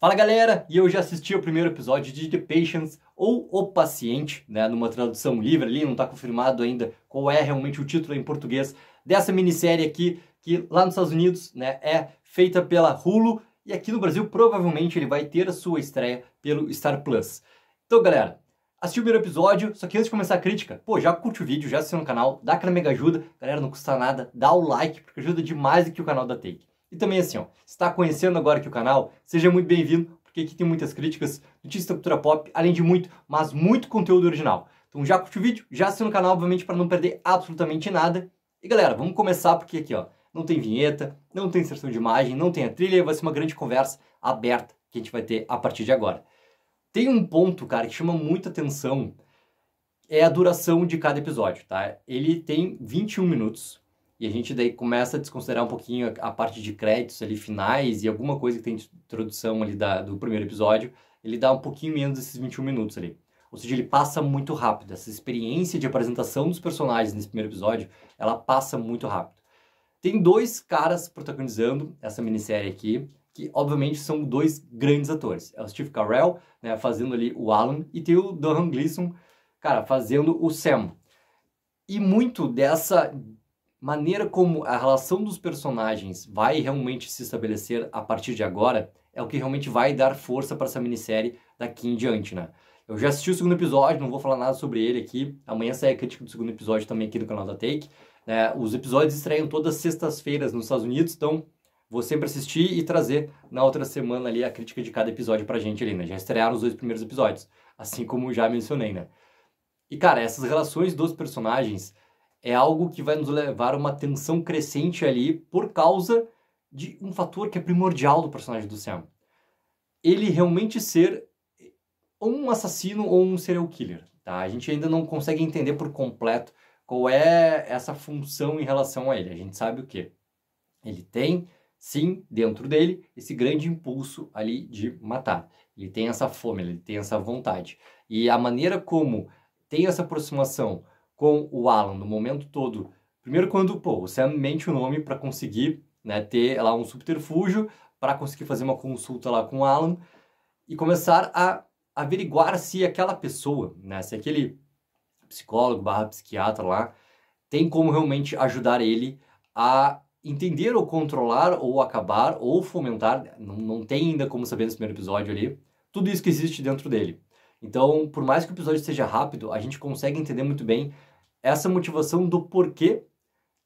Fala galera, e eu já assisti o primeiro episódio de The Patients ou O Paciente, né, numa tradução livre ali, não está confirmado ainda qual é realmente o título em português dessa minissérie aqui, que lá nos Estados Unidos, né, é feita pela Hulu e aqui no Brasil provavelmente ele vai ter a sua estreia pelo Star Plus. Então, galera, assisti o primeiro episódio, só que antes de começar a crítica, pô, já curte o vídeo, já assina no canal, dá aquela mega ajuda, galera, não custa nada, dá o like, porque ajuda demais aqui o canal da Take. E também assim, ó, está conhecendo agora aqui o canal, seja muito bem-vindo, porque aqui tem muitas críticas, notícias da cultura pop, além de muito, mas muito conteúdo original. Então já curte o vídeo, já assina o canal, obviamente, para não perder absolutamente nada. E galera, vamos começar porque aqui, ó, não tem vinheta, não tem inserção de imagem, não tem a trilha, vai ser uma grande conversa aberta que a gente vai ter a partir de agora. Tem um ponto, cara, que chama muita atenção, é a duração de cada episódio, tá? Ele tem 21 minutos, e a gente daí começa a desconsiderar um pouquinho a, a parte de créditos ali finais e alguma coisa que tem de introdução ali da, do primeiro episódio, ele dá um pouquinho menos desses 21 minutos ali. Ou seja, ele passa muito rápido. Essa experiência de apresentação dos personagens nesse primeiro episódio, ela passa muito rápido. Tem dois caras protagonizando essa minissérie aqui, que obviamente são dois grandes atores. É o Steve Carell, né, fazendo ali o Alan, e tem o Donald Gleason, cara, fazendo o Sam. E muito dessa maneira como a relação dos personagens vai realmente se estabelecer a partir de agora é o que realmente vai dar força para essa minissérie daqui em diante, né? Eu já assisti o segundo episódio, não vou falar nada sobre ele aqui. Amanhã sai a crítica do segundo episódio também aqui no canal da Take. É, os episódios estreiam todas sextas-feiras nos Estados Unidos, então vou sempre assistir e trazer na outra semana ali a crítica de cada episódio pra gente ali, né? Já estrearam os dois primeiros episódios, assim como já mencionei, né? E cara, essas relações dos personagens é algo que vai nos levar a uma tensão crescente ali por causa de um fator que é primordial do personagem do Sam. Ele realmente ser ou um assassino ou um serial killer. Tá? A gente ainda não consegue entender por completo qual é essa função em relação a ele. A gente sabe o que ele tem, sim, dentro dele, esse grande impulso ali de matar. Ele tem essa fome, ele tem essa vontade. E a maneira como tem essa aproximação com o Alan no momento todo. Primeiro quando, pô, o Sam mente o nome para conseguir, né, ter lá um subterfúgio para conseguir fazer uma consulta lá com o Alan e começar a averiguar se aquela pessoa, né, se aquele psicólogo barra psiquiatra lá tem como realmente ajudar ele a entender ou controlar ou acabar ou fomentar, não, não tem ainda como saber nesse primeiro episódio ali, tudo isso que existe dentro dele. Então, por mais que o episódio seja rápido, a gente consegue entender muito bem essa é motivação do porquê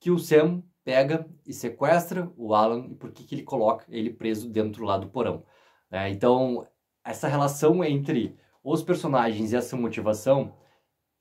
que o Sam pega e sequestra o Alan e por que, que ele coloca ele preso dentro lá do porão. É, então, essa relação entre os personagens e essa motivação,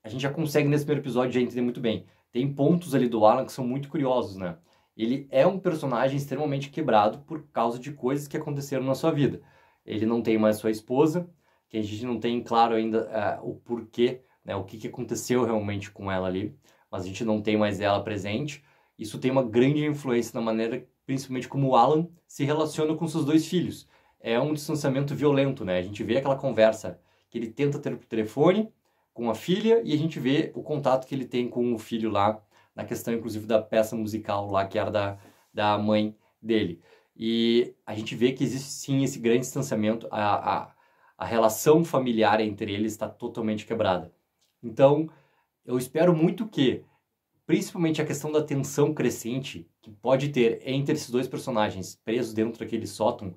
a gente já consegue nesse primeiro episódio já entender muito bem. Tem pontos ali do Alan que são muito curiosos, né? Ele é um personagem extremamente quebrado por causa de coisas que aconteceram na sua vida. Ele não tem mais sua esposa, que a gente não tem claro ainda uh, o porquê né, o que, que aconteceu realmente com ela ali, mas a gente não tem mais ela presente. Isso tem uma grande influência na maneira, principalmente como o Alan se relaciona com seus dois filhos. É um distanciamento violento, né? A gente vê aquela conversa que ele tenta ter por telefone com a filha e a gente vê o contato que ele tem com o filho lá, na questão inclusive da peça musical lá que era da, da mãe dele. E a gente vê que existe sim esse grande distanciamento, a, a, a relação familiar entre eles está totalmente quebrada. Então, eu espero muito que, principalmente a questão da tensão crescente que pode ter entre esses dois personagens presos dentro daquele sótão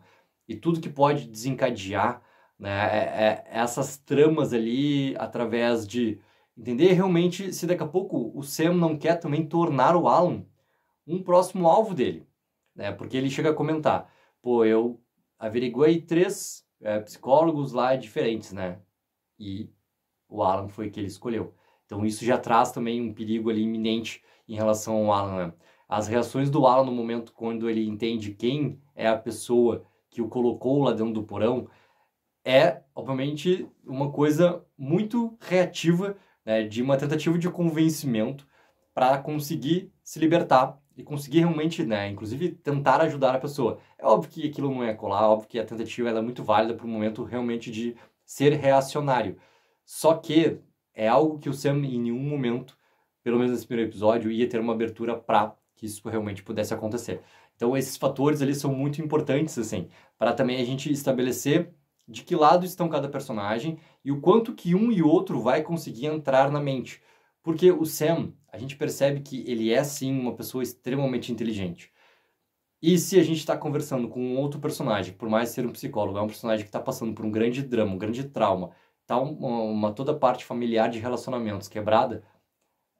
e tudo que pode desencadear né, é, é, essas tramas ali através de entender realmente se daqui a pouco o Sam não quer também tornar o Alan um próximo alvo dele, né? Porque ele chega a comentar, pô, eu averiguei três é, psicólogos lá diferentes, né? E o Alan foi que ele escolheu. Então isso já traz também um perigo ali iminente em relação ao Alan. Né? As reações do Alan no momento quando ele entende quem é a pessoa que o colocou lá dentro do porão é, obviamente, uma coisa muito reativa, né, de uma tentativa de convencimento para conseguir se libertar e conseguir realmente, né, inclusive tentar ajudar a pessoa. É óbvio que aquilo não é colar, é óbvio que a tentativa é muito válida para o momento realmente de ser reacionário. Só que é algo que o Sam em nenhum momento, pelo menos nesse primeiro episódio, ia ter uma abertura para que isso realmente pudesse acontecer. Então esses fatores ali são muito importantes assim, para também a gente estabelecer de que lado estão cada personagem e o quanto que um e outro vai conseguir entrar na mente. Porque o Sam, a gente percebe que ele é sim uma pessoa extremamente inteligente. E se a gente está conversando com um outro personagem, por mais ser um psicólogo, é um personagem que está passando por um grande drama, um grande trauma, tá uma, uma toda a parte familiar de relacionamentos quebrada,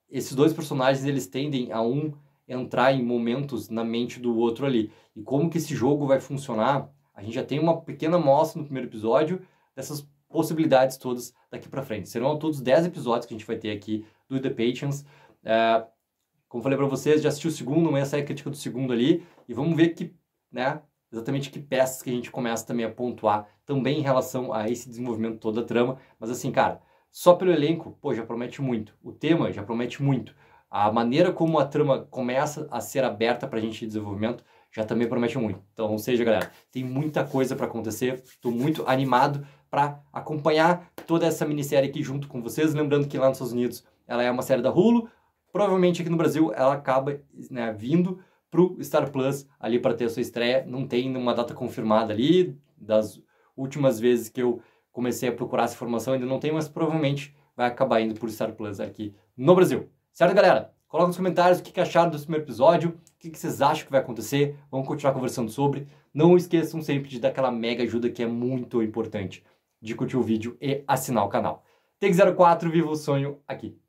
esses dois personagens eles tendem a um entrar em momentos na mente do outro ali. E como que esse jogo vai funcionar? A gente já tem uma pequena amostra no primeiro episódio dessas possibilidades todas daqui para frente. Serão todos 10 episódios que a gente vai ter aqui do The Patience É, como falei para vocês, já assisti o segundo, amanhã sai a crítica do segundo ali e vamos ver que, né, exatamente que peças que a gente começa também a pontuar também em relação a esse desenvolvimento toda a trama. Mas assim, cara, só pelo elenco, pô, já promete muito. O tema já promete muito. A maneira como a trama começa a ser aberta para a gente de desenvolvimento já também promete muito. Então, ou seja, galera, tem muita coisa para acontecer. Estou muito animado para acompanhar toda essa minissérie aqui junto com vocês. Lembrando que lá nos Estados Unidos ela é uma série da Hulu. Provavelmente aqui no Brasil ela acaba né, vindo para o Star Plus ali para ter a sua estreia. Não tem uma data confirmada ali, das últimas vezes que eu comecei a procurar essa informação ainda não tem, mas provavelmente vai acabar indo por Star Plus aqui no Brasil. Certo, galera? Coloca nos comentários o que acharam desse primeiro episódio, o que vocês acham que vai acontecer, vamos continuar conversando sobre. Não esqueçam sempre de dar aquela mega ajuda que é muito importante, de curtir o vídeo e assinar o canal. Take 04, viva o sonho aqui.